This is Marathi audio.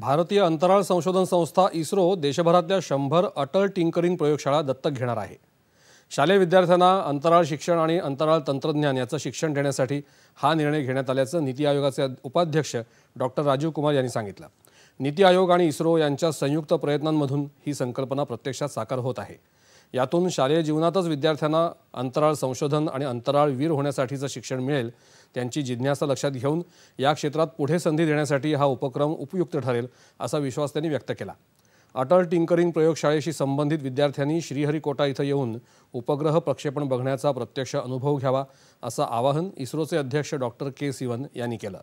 भारतीय अंतराळ संशोधन संस्था इस्रो देशभरातल्या शंभर अटल टिंकरिंग प्रयोगशाळा दत्तक घेणार आहे शालेय विद्यार्थ्यांना अंतराळ शिक्षण आणि अंतराळ तंत्रज्ञान याचं शिक्षण देण्यासाठी हा निर्णय घेण्यात आल्याचं नीती आयोगाचे उपाध्यक्ष डॉक्टर राजीव कुमार यांनी सांगितलं नीती आयोग आणि इस्रो यांच्या संयुक्त प्रयत्नांमधून ही संकल्पना प्रत्यक्षात साकार होत आहे यातून शालेय जीवनातच विद्यार्थ्यांना अंतराळ संशोधन आणि अंतराळ वीर होण्यासाठीचं शिक्षण मिळेल त्यांची जिज्ञासा लक्षात घेऊन या क्षेत्रात पुढे संधी देण्यासाठी हा उपक्रम उपयुक्त ठरेल असा विश्वास त्यांनी व्यक्त केला अटल टिंकरिंग प्रयोगशाळेशी संबंधित विद्यार्थ्यांनी श्रीहरिकोटा इथं येऊन उपग्रह प्रक्षेपण बघण्याचा प्रत्यक्ष अनुभव घ्यावा असं आवाहन इस्रोचे अध्यक्ष डॉक्टर के सिवन यांनी केलं